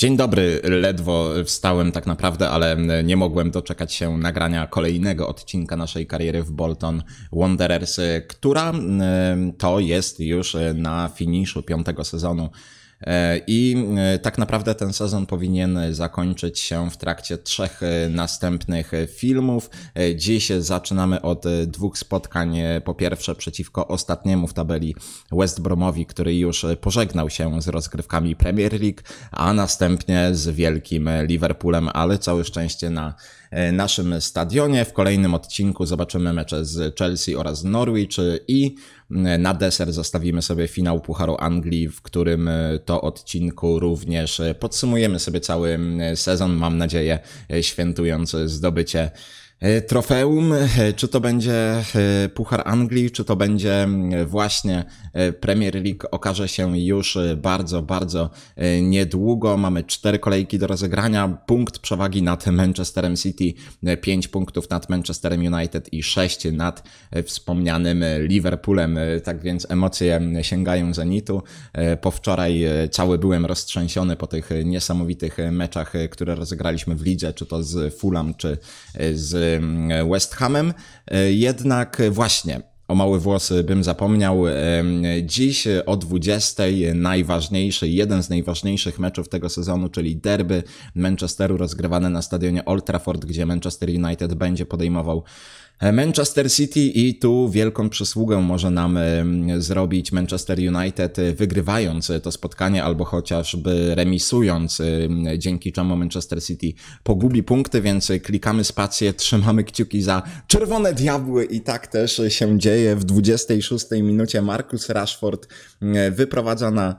Dzień dobry, ledwo wstałem tak naprawdę, ale nie mogłem doczekać się nagrania kolejnego odcinka naszej kariery w Bolton Wanderers, która mm, to jest już na finiszu piątego sezonu E, I e, tak naprawdę ten sezon powinien zakończyć się w trakcie trzech e, następnych filmów. Dziś zaczynamy od dwóch spotkań. Po pierwsze przeciwko ostatniemu w tabeli West Bromowi, który już pożegnał się z rozgrywkami Premier League, a następnie z wielkim Liverpoolem, ale całe szczęście na E, naszym stadionie. W kolejnym odcinku zobaczymy mecze z Chelsea oraz Norwich i e, na deser zostawimy sobie finał Pucharu Anglii, w którym e, to odcinku również podsumujemy sobie cały sezon, mam nadzieję, świętując zdobycie E, trofeum, e, czy to będzie e, Puchar Anglii, czy to będzie mm, właśnie Premier League, okaże się już bardzo, bardzo niedługo. Mamy cztery kolejki do rozegrania, punkt przewagi nad Manchesterem City, pięć punktów nad Manchesterem United i sześć nad wspomnianym Liverpoolem. Tak więc emocje sięgają zenitu. Po wczoraj cały byłem roztrzęsiony po tych niesamowitych meczach, które rozegraliśmy w lidze, czy to z Fulham, czy z Y, West Hamem. Y, jednak właśnie o mały włosy bym zapomniał. Y, dziś o 20.00 najważniejszy, jeden z najważniejszych meczów tego sezonu, czyli derby Manchesteru rozgrywane na stadionie Old Trafford, gdzie Manchester United będzie podejmował Manchester City i tu wielką przysługę może nam mm, zrobić Manchester United, y, wygrywając to spotkanie albo chociażby remisując, y, dzięki czemu Manchester City pogubi punkty, więc klikamy spację, trzymamy kciuki za czerwone diabły i tak też się dzieje. W 26 minucie Marcus Rashford mm, wyprowadza na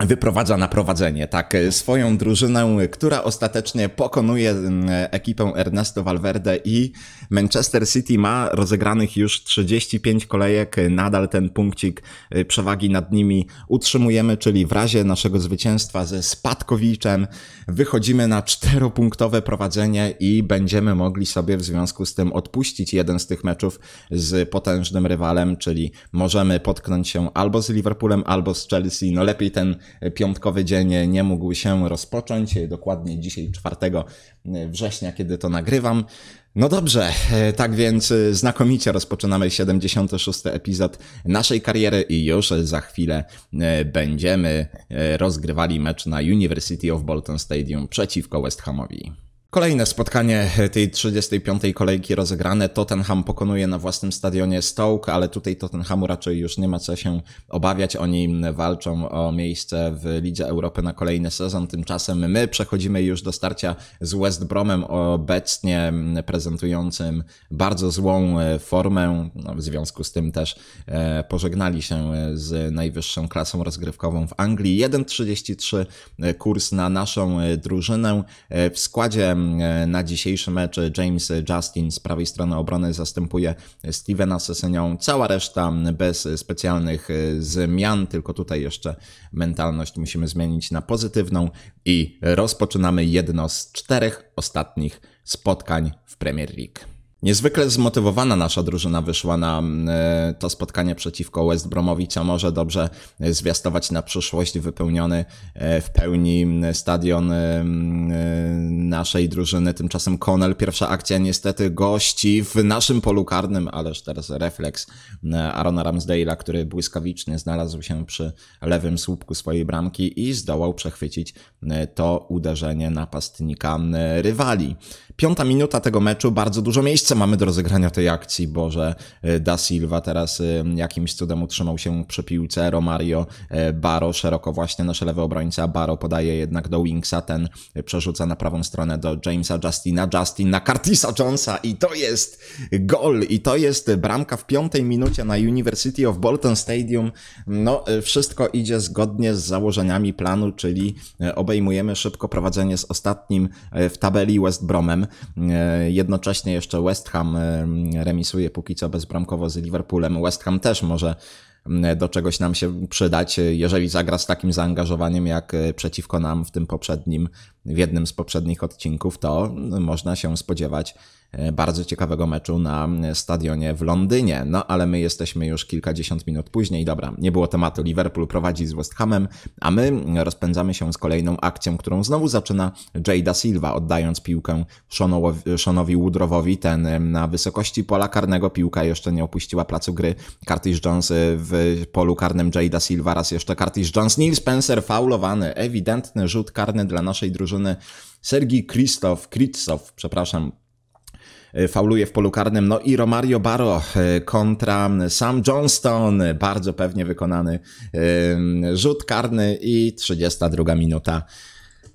wyprowadza na prowadzenie, tak, swoją drużynę, która ostatecznie pokonuje mm, ekipę Ernesto Valverde i Manchester City ma rozegranych już 35 kolejek, nadal ten punkcik y, przewagi nad nimi utrzymujemy, czyli w razie naszego zwycięstwa ze Spadkowiczem wychodzimy na czteropunktowe prowadzenie i będziemy mogli sobie w związku z tym odpuścić jeden z tych meczów z potężnym rywalem, czyli możemy potknąć się albo z Liverpoolem, albo z Chelsea. No lepiej ten y, piątkowy dzień nie mógł się rozpocząć, dokładnie dzisiaj 4 y, września, kiedy to nagrywam. No dobrze, e, tak więc e, znakomicie rozpoczynamy 76. epizod naszej kariery i już za chwilę e, będziemy rozgrywali mecz na University of Bolton Stadium przeciwko West Hamowi. Kolejne spotkanie tej 35. kolejki rozegrane. Tottenham pokonuje na własnym stadionie Stoke, ale tutaj Tottenhamu raczej już nie ma co się obawiać. Oni walczą o miejsce w Lidze Europy na kolejny sezon. Tymczasem my przechodzimy już do starcia z West Bromem, obecnie prezentującym bardzo złą formę. No, w związku z tym też e, pożegnali się z najwyższą klasą rozgrywkową w Anglii. 1,33 kurs na naszą drużynę. E, w składzie E, na dzisiejszy mecz James Justin z prawej strony obrony zastępuje Stevena Sesenią. Cała reszta bez specjalnych e, zmian, tylko tutaj jeszcze mentalność musimy zmienić na pozytywną i rozpoczynamy jedno z czterech ostatnich spotkań w Premier League. Niezwykle zmotywowana nasza drużyna wyszła na mm, e, to spotkanie przeciwko West Bromowi, co może dobrze e, zwiastować na przyszłość wypełniony e, w pełni mm, stadion mm, naszej drużyny. Tymczasem Konel, pierwsza akcja niestety gości w naszym polu karnym, ależ teraz refleks Arona Ramsdale'a, który błyskawicznie znalazł się przy lewym słupku swojej bramki i zdołał przechwycić to uderzenie napastnika rywali. Piąta minuta tego meczu, bardzo dużo miejsca mamy do rozegrania tej akcji, Boże, e, Da Silva teraz e, jakimś cudem utrzymał się przy piłce, Romario, e, Baro szeroko właśnie nasze lewe obrońca, Baro podaje jednak do Wingsa, ten przerzuca na prawą stronę do Jamesa Justina, Justin na Curtisa Jonesa i to jest gol i to jest bramka w piątej minucie na University of Bolton Stadium. No, wszystko idzie zgodnie z założeniami planu, czyli obejmujemy szybko prowadzenie z ostatnim w tabeli West Bromem. Jednocześnie jeszcze West West Ham remisuje póki co bezbramkowo z Liverpoolem. West Ham też może do czegoś nam się przydać, e, jeżeli zagra z takim zaangażowaniem jak e, przeciwko nam w tym poprzednim w jednym z poprzednich odcinków, to można się spodziewać e, bardzo ciekawego meczu na stadionie w Londynie. No ale my jesteśmy już kilkadziesiąt minut później. Dobra, nie było tematu. Liverpool prowadzi z West Hamem, a my rozpędzamy się z kolejną akcją, którą znowu zaczyna Jada Silva, oddając piłkę Seanowi, Woodrowowi. Ten e, na wysokości pola karnego piłka jeszcze nie opuściła placu gry. Curtis Jones e, w polu karnym Jada Silva, raz jeszcze Curtis Jones. Neil Spencer faulowany. Ewidentny rzut karny dla naszej drużyny drużyny. Sergii Kristof, przepraszam, e, fauluje w polu karnym. No i Romario Baro e, kontra Sam Johnston, bardzo pewnie wykonany e, rzut karny i 32 minuta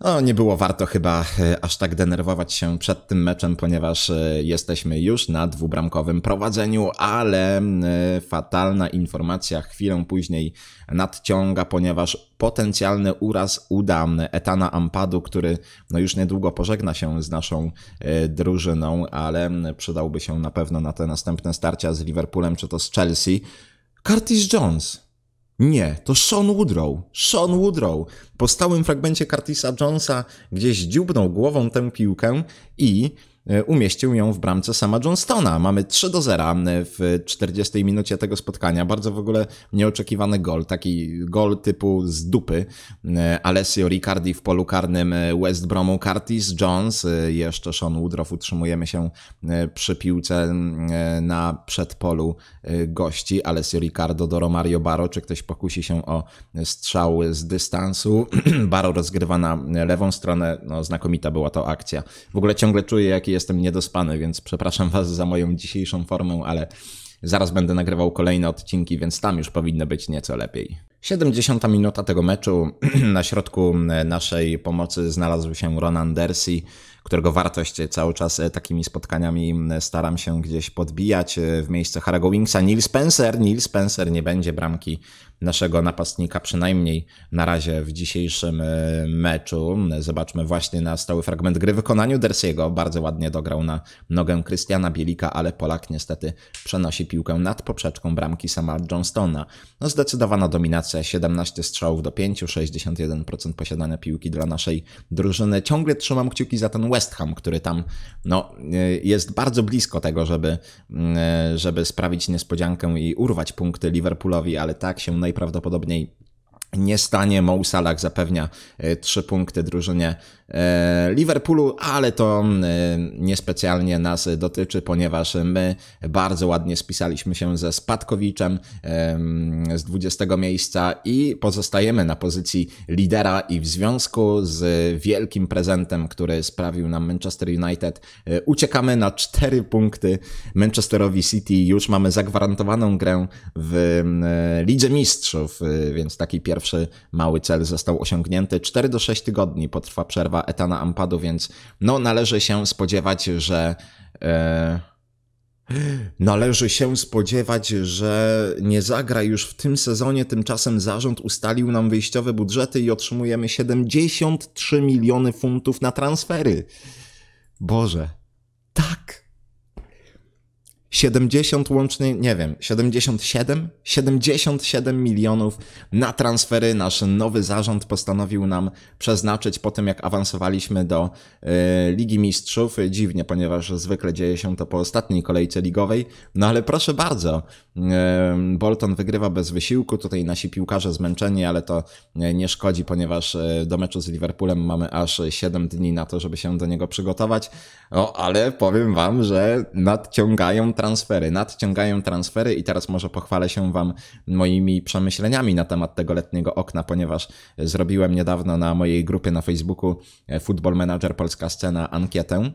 no, nie było warto chyba e, aż tak denerwować się przed tym meczem, ponieważ e, jesteśmy już na dwubramkowym prowadzeniu, ale e, fatalna informacja chwilę później nadciąga, ponieważ potencjalny uraz uda Etana Ampadu, który no już niedługo pożegna się z naszą drużyną, ale przydałby się na pewno na te następne starcia z Liverpoolem czy to z Chelsea. Curtis Jones nie, to Sean Woodrow. Sean Woodrow po stałym fragmencie Curtisa Jonesa gdzieś dziubnął głową tę piłkę i E, umieścił ją w bramce sama Johnstona. Mamy 3 do 0 e, w 40 minucie tego spotkania. Bardzo w ogóle nieoczekiwany gol, taki gol typu z dupy. E, Alessio Riccardi w polu karnym West Bromu, Curtis Jones, jeszcze Sean Woodrow, utrzymujemy się przy piłce na przedpolu gości. Alessio Riccardo do Romario Baro, czy ktoś pokusi się o strzał z dystansu. Baro rozgrywa na lewą stronę, no znakomita była to akcja. W ogóle ciągle czuję jakiś jestem niedospany, więc przepraszam Was za moją dzisiejszą formę, ale zaraz będę nagrywał kolejne odcinki, więc tam już powinno być nieco lepiej. 70 minuta tego meczu. Na środku e, naszej pomocy znalazł się Ronan Dersi, którego wartość cały czas e, takimi spotkaniami staram się gdzieś podbijać e, w miejsce Harego Wingsa. Neil Spencer, Neil Spencer nie będzie bramki naszego napastnika, przynajmniej na razie w dzisiejszym e, meczu. Zobaczmy właśnie na stały fragment gry w wykonaniu Dersiego. Bardzo ładnie dograł na nogę Krystiana Bielika, ale Polak niestety przenosi piłkę nad poprzeczką bramki sama Johnstona. No zdecydowana dominacja, 17 strzałów do 5, 61% posiadania piłki dla naszej drużyny. Ciągle trzymam kciuki za ten West Ham, który tam no, e, jest bardzo blisko tego, żeby, mm, e, żeby sprawić niespodziankę i urwać punkty Liverpoolowi, ale tak się naj najprawdopodobniej nie stanie. Mo Salah zapewnia e, trzy punkty drużynie e, Liverpoolu, ale to e, niespecjalnie nas dotyczy, ponieważ my bardzo ładnie spisaliśmy się ze Spadkowiczem z 20 miejsca i pozostajemy na pozycji lidera i w związku z wielkim prezentem, który sprawił nam Manchester United, uciekamy na cztery punkty Manchesterowi City. Już mamy zagwarantowaną grę w Lidze Mistrzów, więc taki pierwszy Pierwszy mały cel został osiągnięty. 4 do 6 tygodni potrwa przerwa Etana Ampadu, więc no należy się spodziewać, że e, Należy się spodziewać, że nie zagra już w tym sezonie. Tymczasem zarząd ustalił nam wyjściowe budżety i otrzymujemy 73 miliony funtów na transfery. Boże. 70 łącznie, nie wiem, 77? 77 milionów na transfery nasz nowy zarząd postanowił nam przeznaczyć po tym, jak awansowaliśmy do y, Ligi Mistrzów. Dziwnie, ponieważ zwykle dzieje się to po ostatniej kolejce ligowej. No ale proszę bardzo, y, Bolton wygrywa bez wysiłku. Tutaj nasi piłkarze zmęczeni, ale to e, nie szkodzi, ponieważ do meczu z Liverpoolem mamy aż 7 dni na to, żeby się do niego przygotować. No ale powiem Wam, że nadciągają transfery, nadciągają transfery i teraz może pochwalę się Wam moimi przemyśleniami na temat tego letniego okna, ponieważ zrobiłem niedawno na mojej grupie na Facebooku e, Football Manager Polska Scena ankietę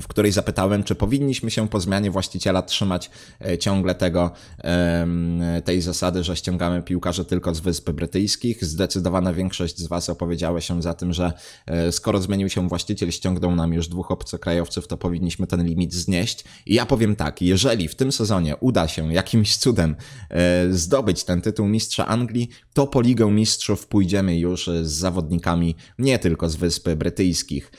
w której zapytałem, czy powinniśmy się po zmianie właściciela trzymać e, ciągle tego, tej zasady, że ściągamy piłkarzy tylko z Wysp Brytyjskich. Zdecydowana większość z Was opowiedziała się za tym, że e, skoro zmienił się właściciel, ściągnął nam już dwóch obcokrajowców, to powinniśmy ten limit znieść. I ja powiem tak, jeżeli w tym sezonie uda się jakimś cudem e, zdobyć ten tytuł mistrza Anglii, to po Ligę Mistrzów pójdziemy już z zawodnikami nie tylko z Wysp Brytyjskich.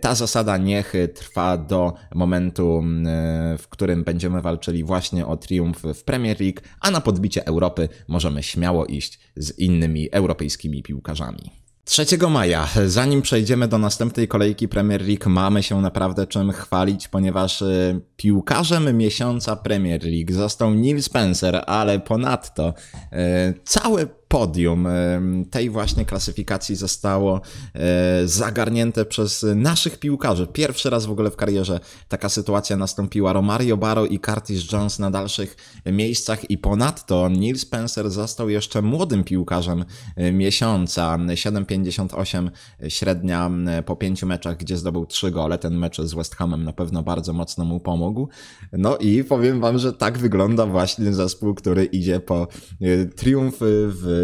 Ta zasada niech trwa do momentu, mm, e, w którym będziemy walczyli właśnie o triumf w Premier League, a na podbicie Europy możemy śmiało iść z innymi europejskimi piłkarzami. 3 maja, zanim przejdziemy do następnej kolejki Premier League, mamy się naprawdę czym chwalić, ponieważ e, piłkarzem miesiąca Premier League został Neil Spencer, ale ponadto e, całe podium tej właśnie klasyfikacji zostało e, zagarnięte przez naszych piłkarzy. Pierwszy raz w ogóle w karierze taka sytuacja nastąpiła. Romario Baro i Curtis Jones na dalszych miejscach i ponadto Neil Spencer został jeszcze młodym piłkarzem e, miesiąca. 7,58 e, średnia po pięciu meczach, gdzie zdobył trzy gole. Ten mecz z West Hamem na pewno bardzo mocno mu pomógł. No i powiem wam, że tak wygląda właśnie zespół, który idzie po triumfy w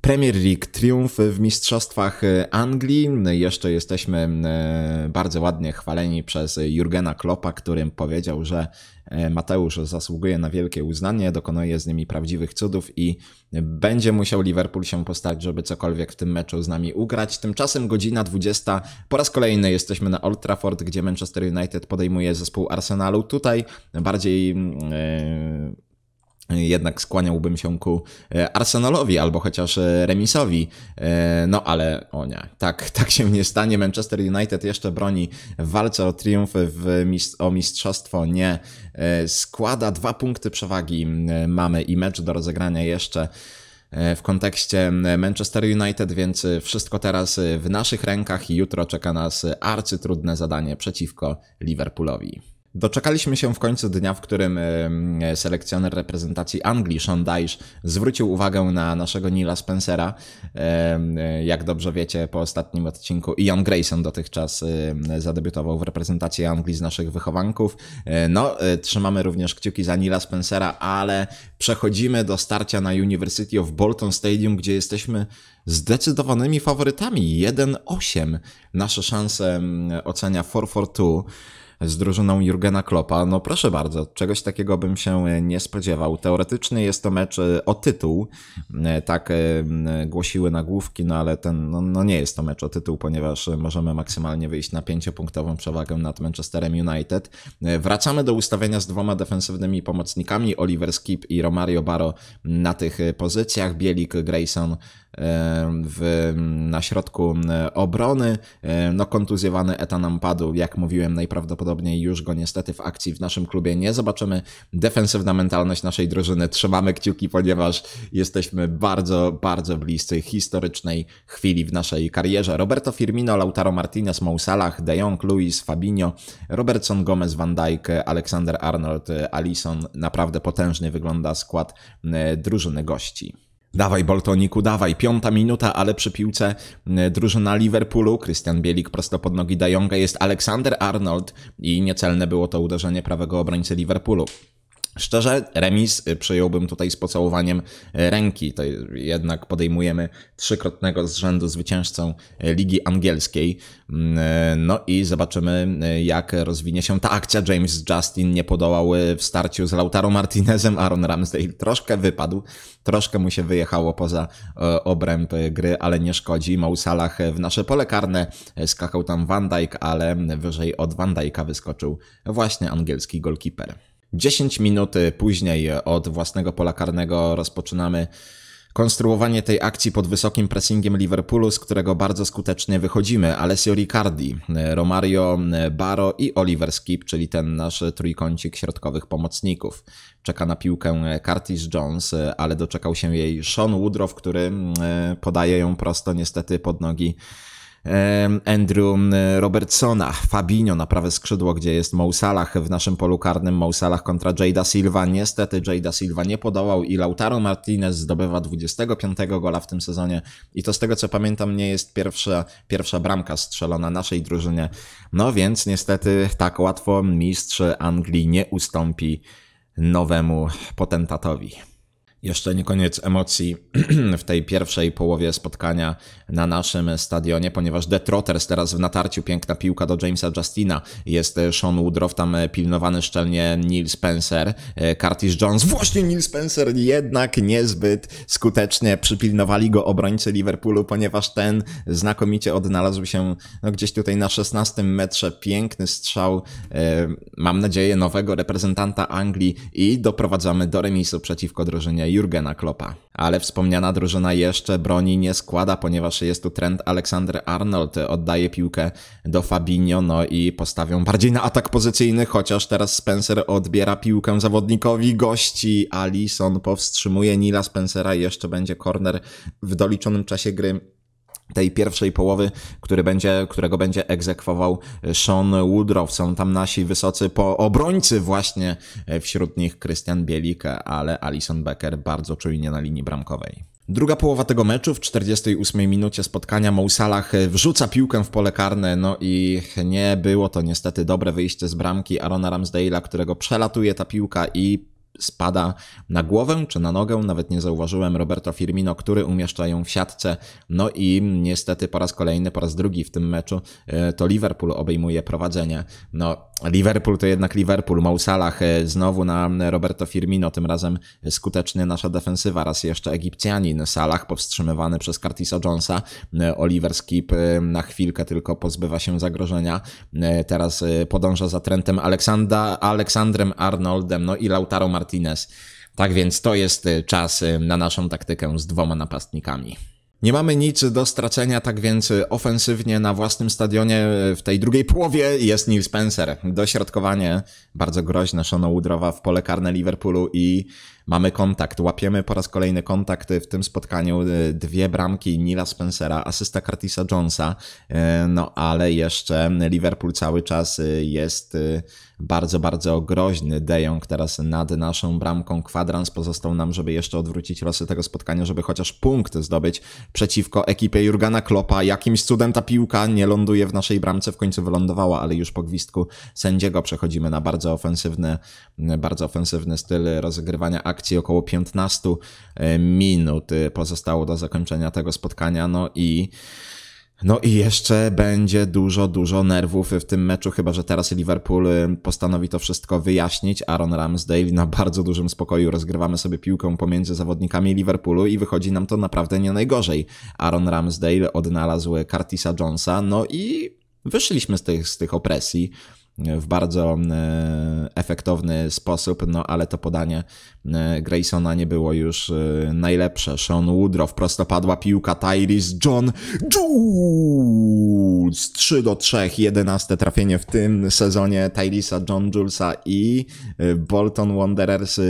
Premier League, triumf w Mistrzostwach e, Anglii. No jeszcze jesteśmy e, bardzo ładnie chwaleni przez Jurgena Kloppa, którym powiedział, że e, Mateusz zasługuje na wielkie uznanie, dokonuje z nimi prawdziwych cudów i będzie musiał Liverpool się postać, żeby cokolwiek w tym meczu z nami ugrać. Tymczasem godzina 20. Po raz kolejny jesteśmy na Old Trafford, gdzie Manchester United podejmuje zespół Arsenalu. Tutaj bardziej. Yy jednak skłaniałbym się ku e, Arsenalowi albo chociaż e, remisowi. E, no ale o nie, tak, tak się nie stanie. Manchester United jeszcze broni w walce o triumf w mist o mistrzostwo nie składa. Dwa punkty przewagi mamy i mecz do rozegrania jeszcze w kontekście Manchester United, więc wszystko teraz w naszych rękach i jutro czeka nas arcytrudne zadanie przeciwko Liverpoolowi. Doczekaliśmy się w końcu dnia, w którym selekcjoner reprezentacji Anglii, Sean Dyche, zwrócił uwagę na naszego Nila Spencera. Jak dobrze wiecie, po ostatnim odcinku Ian Grayson dotychczas zadebiutował w reprezentacji Anglii z naszych wychowanków. E, no, e, trzymamy również kciuki za Nila Spencera, ale przechodzimy do starcia na University of Bolton Stadium, gdzie jesteśmy zdecydowanymi faworytami. 1-8 nasze szanse ocenia 4-4-2 z drużyną Jurgena Kloppa. No proszę bardzo, czegoś takiego bym się nie spodziewał. Teoretycznie jest to mecz e, o tytuł, e, tak e, głosiły nagłówki, no ale ten, no, no nie jest to mecz o tytuł, ponieważ możemy maksymalnie wyjść na pięciopunktową przewagę nad Manchesterem United. Wracamy do ustawienia z dwoma defensywnymi pomocnikami, Oliver Skip i Romario Baro na tych pozycjach, Bielik, Grayson w, na środku obrony. No kontuzjowany Etan Ampadu, jak mówiłem, najprawdopodobniej już go niestety w akcji w naszym klubie nie zobaczymy. Defensywna mentalność naszej drużyny, trzymamy kciuki, ponieważ jesteśmy bardzo, bardzo bliscy historycznej chwili w naszej karierze. Roberto Firmino, Lautaro Martinez, Mousalah, De Jong, Luis, Fabinho, Robertson Gomez, Van Dijk, Alexander Arnold, Alison. Naprawdę potężnie wygląda skład drużyny gości. Dawaj Boltoniku, dawaj. Piąta minuta, ale przy piłce mm, drużyna Liverpoolu. Krystian Bielik prosto pod nogi Dajonga jest Aleksander Arnold i niecelne było to uderzenie prawego obrońcy Liverpoolu. Szczerze, remis y, przyjąłbym tutaj z pocałowaniem y, ręki. To jednak podejmujemy trzykrotnego z rzędu zwycięzcą y, Ligi Angielskiej. Mm, no i zobaczymy, jak rozwinie się ta akcja. James Justin nie podołał w starciu z Lautaro Martinezem. Aaron Ramsdale troszkę wypadł, troszkę mu się wyjechało poza obręb gry, ale nie szkodzi. Mausalach w nasze pole karne skakał tam Van Dijk, ale wyżej od Van Dijka wyskoczył właśnie angielski golkiper. 10 minut później od własnego pola karnego rozpoczynamy konstruowanie tej akcji pod wysokim pressingiem Liverpoolu, z którego bardzo skutecznie wychodzimy. Alessio Riccardi, Romario Baro i Oliver Skip, czyli ten nasz trójkącik środkowych pomocników. Czeka na piłkę Curtis Jones, ale doczekał się jej Sean Woodrow, który podaje ją prosto niestety pod nogi Andrew Robertsona, Fabinho na prawe skrzydło, gdzie jest Mousalah w naszym polu karnym, Mousalah kontra Jada Silva. Niestety Jada Silva nie podołał i Lautaro Martinez zdobywa 25 gola w tym sezonie i to z tego co pamiętam nie jest pierwsza, pierwsza bramka strzelona naszej drużynie. No więc niestety tak łatwo mistrz Anglii nie ustąpi nowemu potentatowi. Jeszcze nie koniec emocji w tej pierwszej połowie spotkania na naszym stadionie, ponieważ Detrotters teraz w natarciu, piękna piłka do Jamesa Justina, jest e, Sean Woodrow, tam e, pilnowany szczelnie Neil Spencer, e, Curtis Jones, właśnie Neil Spencer jednak niezbyt skutecznie przypilnowali go obrońcy Liverpoolu, ponieważ ten znakomicie odnalazł się no, gdzieś tutaj na 16 metrze, piękny strzał, mam nadzieję nowego reprezentanta Anglii i doprowadzamy do remisu przeciwko drużynie Jurgena Kloppa. Ale wspomniana drużyna jeszcze broni nie składa, ponieważ jest tu trend Alexander Arnold, oddaje piłkę do Fabinho, no i postawią bardziej na atak pozycyjny, chociaż teraz Spencer odbiera piłkę zawodnikowi gości. Alison powstrzymuje Nila Spencera i jeszcze będzie corner w doliczonym czasie gry tej pierwszej połowy, który będzie, którego będzie egzekwował Sean Woodrow. Są tam nasi wysocy po obrońcy właśnie, wśród nich Christian Bielik, ale Alison Becker bardzo czujnie na linii bramkowej. Druga połowa tego meczu w 48 minucie spotkania Mousalach wrzuca piłkę w pole karne, no i nie było to niestety dobre wyjście z bramki Arona Ramsdale'a, którego przelatuje ta piłka i spada na głowę czy na nogę. Nawet nie zauważyłem Roberto Firmino, który umieszcza ją w siatce. No i niestety po raz kolejny, po raz drugi w tym meczu e, to Liverpool obejmuje prowadzenie. No, Liverpool to jednak Liverpool. Mo Salah e, znowu na Roberto Firmino, tym razem skutecznie nasza defensywa. Raz jeszcze Egipcjanin Salah powstrzymywany przez Curtisa Jonesa. E, Oliver Skip na chwilkę tylko pozbywa się zagrożenia. Teraz podąża za trendem Aleksandra, Aleksandrem Arnoldem, no i Lautaro Martinez Martinez. Tak więc to jest y, czas y, na naszą taktykę z dwoma napastnikami. Nie mamy nic do stracenia, tak więc y, ofensywnie na własnym stadionie w tej drugiej połowie jest Neil Spencer. Dośrodkowanie bardzo groźne szono Woodrowa w pole karne Liverpoolu i Mamy kontakt, łapiemy po raz kolejny kontakt w tym spotkaniu. Y, dwie bramki Nila Spencera, asysta Curtisa Jonesa, y, no ale jeszcze Liverpool cały czas y, jest bardzo, bardzo groźny. De Jong teraz nad naszą bramką. Kwadrans pozostał nam, żeby jeszcze odwrócić losy tego spotkania, żeby chociaż punkt zdobyć przeciwko ekipie Jurgana Kloppa. Jakimś cudem ta piłka nie ląduje w naszej bramce, w końcu wylądowała, ale już po gwizdku sędziego przechodzimy na bardzo ofensywny, bardzo ofensywny styl rozgrywania akcji akcji, około 15 e, minut e, pozostało do zakończenia tego spotkania, no i no i jeszcze będzie dużo, dużo nerwów w tym meczu, chyba że teraz Liverpool e, postanowi to wszystko wyjaśnić. Aaron Ramsdale na bardzo dużym spokoju rozgrywamy sobie piłkę pomiędzy zawodnikami Liverpoolu i wychodzi nam to naprawdę nie najgorzej. Aaron Ramsdale odnalazł Curtisa Jonesa, no i wyszliśmy z tych, z tych opresji w bardzo e, efektowny sposób, no ale to podanie e, Graysona nie było już e, najlepsze. Sean Woodrow, prostopadła piłka, Tyrese John Jules 3 do 3, 11 trafienie w tym sezonie Tyrisa John Julesa i Bolton Wanderers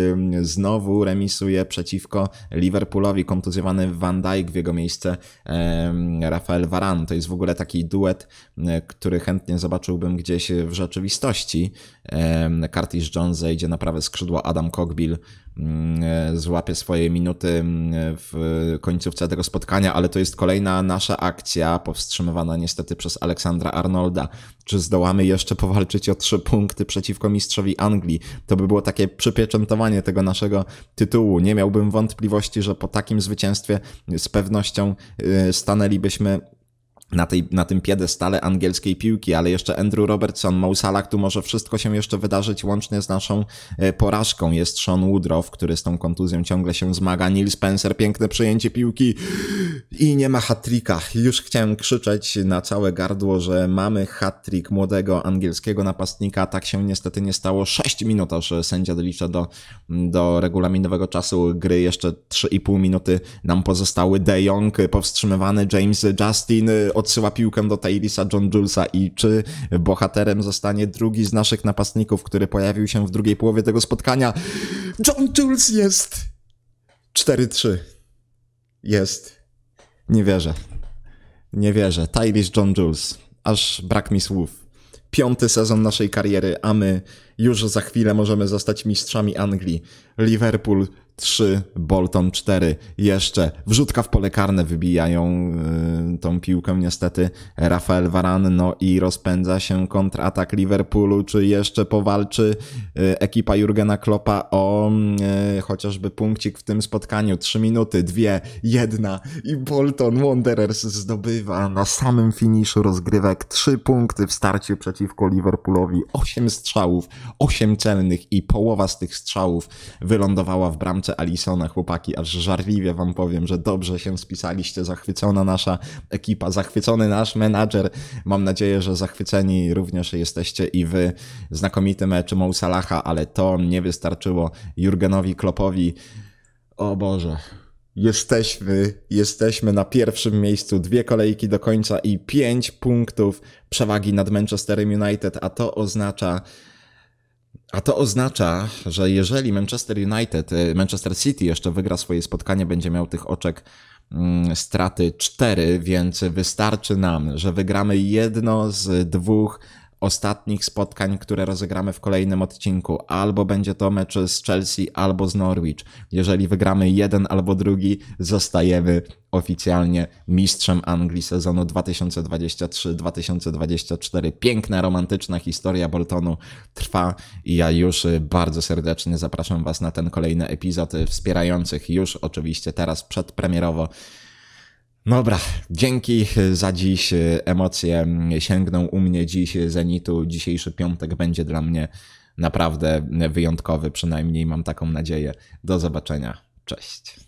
znowu remisuje przeciwko Liverpoolowi, kontuzjowany Van Dijk w jego miejsce Rafael Varane. To jest w ogóle taki duet, który chętnie zobaczyłbym gdzieś w rzeczy rzeczywistości. Curtis Jones zejdzie na prawe skrzydło, Adam Cockbill mm, e, złapie swoje minuty mm, w końcówce tego spotkania, ale to jest kolejna nasza akcja, powstrzymywana niestety przez Aleksandra Arnolda. Czy zdołamy jeszcze powalczyć o trzy punkty przeciwko mistrzowi Anglii? To by było takie przypieczętowanie tego naszego tytułu. Nie miałbym wątpliwości, że po takim zwycięstwie z pewnością y, stanęlibyśmy na, tej, na tym piedestale angielskiej piłki, ale jeszcze Andrew Robertson, Mo Salah, tu może wszystko się jeszcze wydarzyć łącznie z naszą e, porażką. Jest Sean Woodrow, który z tą kontuzją ciągle się zmaga, Neil Spencer, piękne przejęcie piłki i nie ma hatrika. Już chciałem krzyczeć na całe gardło, że mamy hatrik młodego angielskiego napastnika, tak się niestety nie stało. 6 minut aż sędzia dolicza do, do regulaminowego czasu gry, jeszcze 3,5 minuty nam pozostały. De Jong powstrzymywany, James Justin odsyła piłkę do Taylisa John Julesa i czy bohaterem zostanie drugi z naszych napastników, który pojawił się w drugiej połowie tego spotkania. John Jules jest! 4-3. Jest. Nie wierzę. Nie wierzę. Taylis John Jules. Aż brak mi słów. Piąty sezon naszej kariery, a my już za chwilę możemy zostać mistrzami Anglii. Liverpool 3, Bolton 4. Jeszcze wrzutka w pole karne wybijają yy, tą piłkę niestety Rafael Varane, no i rozpędza się kontratak Liverpoolu, czy jeszcze powalczy yy, ekipa Jurgena Kloppa o yy, chociażby punkcik w tym spotkaniu. 3 minuty, 2, 1 i Bolton Wanderers zdobywa na samym finiszu rozgrywek 3 punkty w starciu przeciwko Liverpoolowi. 8 strzałów, 8 celnych i połowa z tych strzałów wylądowała w bramce Alisona, chłopaki, aż żarliwie wam powiem, że dobrze się spisaliście, zachwycona nasza ekipa, zachwycony nasz menadżer. Mam nadzieję, że zachwyceni również jesteście i wy. Znakomity mecz Mo Salaha, ale to nie wystarczyło Jurgenowi Klopowi. O Boże, jesteśmy, jesteśmy na pierwszym miejscu, dwie kolejki do końca i pięć punktów przewagi nad Manchesterem United, a to oznacza a to oznacza, że jeżeli Manchester United, y, Manchester City jeszcze wygra swoje spotkanie, będzie miał tych oczek mm, straty 4, więc wystarczy nam, że wygramy jedno z dwóch ostatnich spotkań, które rozegramy w kolejnym odcinku. Albo będzie to mecz z Chelsea, albo z Norwich. Jeżeli wygramy jeden albo drugi, zostajemy oficjalnie mistrzem Anglii sezonu 2023-2024. Piękna, romantyczna historia Boltonu trwa i ja już bardzo serdecznie zapraszam Was na ten kolejny epizod wspierających już oczywiście teraz przedpremierowo no dobra, dzięki za dziś. Emocje sięgną u mnie dziś zenitu. Dzisiejszy piątek będzie dla mnie naprawdę wyjątkowy, przynajmniej mam taką nadzieję. Do zobaczenia. Cześć.